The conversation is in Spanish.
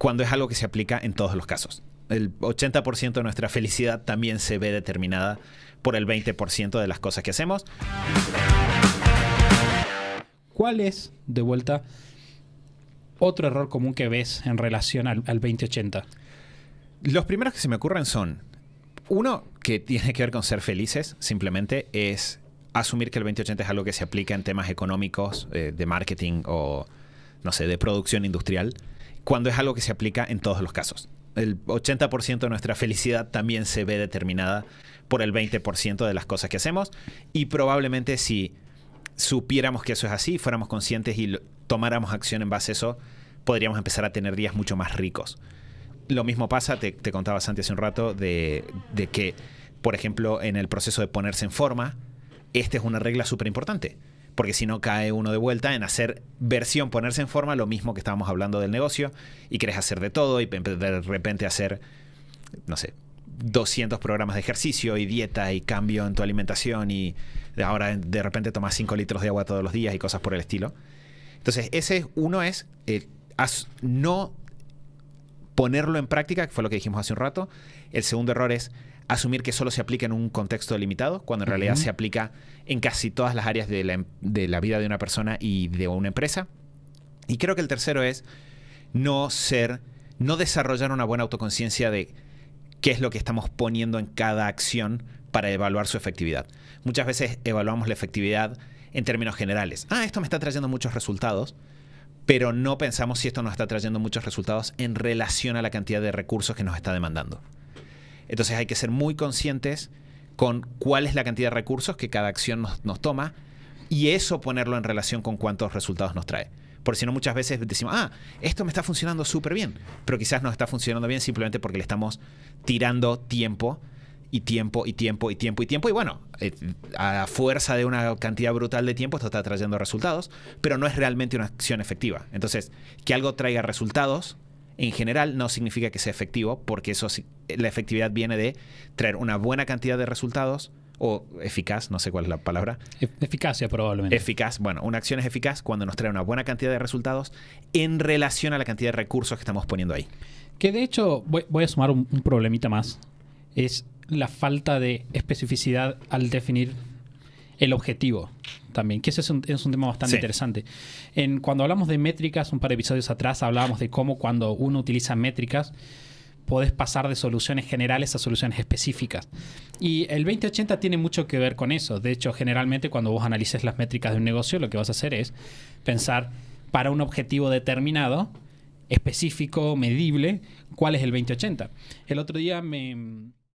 cuando es algo que se aplica en todos los casos. El 80% de nuestra felicidad también se ve determinada por el 20% de las cosas que hacemos. ¿Cuál es, de vuelta, otro error común que ves en relación al, 2080? Los primeros que se me ocurren son, uno que tiene que ver con ser felices, simplemente es asumir que el 2080 es algo que se aplica en temas económicos, eh, de marketing o, no sé, de producción industrial cuando es algo que se aplica en todos los casos. El 80% de nuestra felicidad también se ve determinada por el 20% de las cosas que hacemos y probablemente si supiéramos que eso es así, fuéramos conscientes y tomáramos acción en base a eso, podríamos empezar a tener días mucho más ricos. Lo mismo pasa, te, contaba Santi hace un rato, de, de, que, por ejemplo, en el proceso de ponerse en forma, esta es una regla súper importante porque si no cae uno de vuelta en hacer versión, ponerse en forma, lo mismo que estábamos hablando del negocio, y querés hacer de todo y de repente hacer, no sé, 200 programas de ejercicio y dieta y cambio en tu alimentación y ahora de repente tomas 5 litros de agua todos los días y cosas por el estilo. Entonces, ese uno es eh, no ponerlo en práctica, que fue lo que dijimos hace un rato. El segundo error es asumir que solo se aplica en un contexto limitado, cuando en realidad se aplica en casi todas las áreas de la, em-, de la vida de una persona y de una empresa. Y creo que el tercero es no ser, no desarrollar una buena autoconciencia de qué es lo que estamos poniendo en cada acción para evaluar su efectividad. Muchas veces evaluamos la efectividad en términos generales. Ah, esto me está trayendo muchos resultados, pero no pensamos si esto nos está trayendo muchos resultados en relación a la cantidad de recursos que nos está demandando. Entonces hay que ser muy conscientes con cuál es la cantidad de recursos que cada acción nos, toma y eso ponerlo en relación con cuántos resultados nos trae. Por si no, muchas veces decimos, ah, esto me está funcionando súper bien, pero quizás no está funcionando bien simplemente porque le estamos tirando tiempo y tiempo y tiempo y tiempo y tiempo. Y bueno, eh, a fuerza de una cantidad brutal de tiempo, esto está trayendo resultados, pero no es realmente una acción efectiva. Entonces, que algo traiga resultados en general no significa que sea efectivo, porque eso, la efectividad viene de traer una buena cantidad de resultados o eficaz, no sé cuál es la palabra. Eficacia probablemente. Eficaz, bueno, una acción es eficaz cuando nos trae una buena cantidad de resultados en relación a la cantidad de recursos que estamos poniendo ahí. Que de hecho, voy, a sumar un problemita más, es la falta de especificidad al definir el objetivo también, que ese es un, tema bastante interesante. En, cuando hablamos de métricas, un par de episodios atrás hablábamos de cómo cuando uno utiliza métricas, podés pasar de soluciones generales a soluciones específicas. Y el 2080 tiene mucho que ver con eso. De hecho, generalmente cuando vos analices las métricas de un negocio, lo que vas a hacer es pensar para un objetivo determinado, específico, medible, cuál es el 2080. El otro día me...